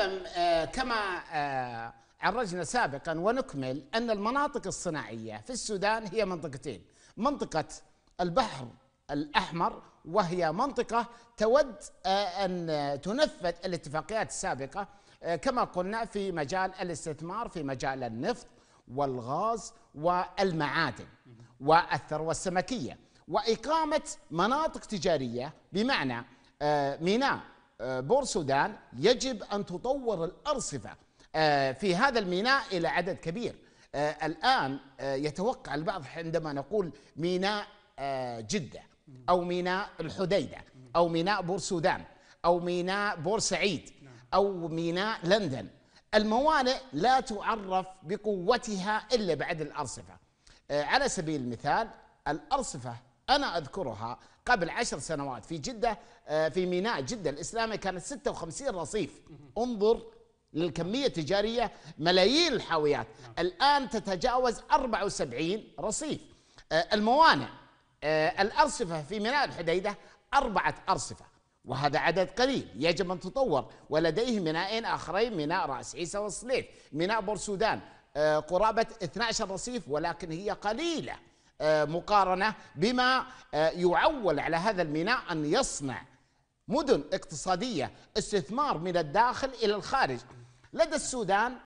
آه، كما آه، عرجنا سابقا ونكمل أن المناطق الصناعية في السودان هي منطقتين منطقة البحر الأحمر وهي منطقة تود آه، أن تنفذ الاتفاقيات السابقة كما قلنا في مجال الاستثمار في مجال النفط والغاز والمعادن والثروة السمكية وإقامة مناطق تجارية بمعنى ميناء آه، بور سودان يجب أن تطور الأرصفة آه، في هذا الميناء إلى عدد كبير آه، الآن يتوقع البعض عندما نقول ميناء جدة أو ميناء الحديدة أو ميناء بور سودان أو ميناء بورسعيد أو ميناء لندن الموانئ لا تعرف بقوتها إلا بعد الأرصفة على سبيل المثال الأرصفة أنا أذكرها قبل عشر سنوات في جدة آه، في ميناء جدة الإسلامي كانت 56 رصيف انظر للكمية التجارية ملايين الحاويات نعم. الآن تتجاوز 74 رصيف آه، الموانئ آه، الأرصفة في ميناء الحديدة أربعة أرصفة وهذا عدد قليل يجب أن تطور ولديه مينائين آخرين ميناء رأس عيسى والصليف ميناء بورسودان قرابة 12 رصيف ولكن هي قليلة آه، مقارنه بما آه، يعول على هذا الميناء ان يصنع مدن اقتصاديه استثمار من الداخل الى الخارج لدى السودان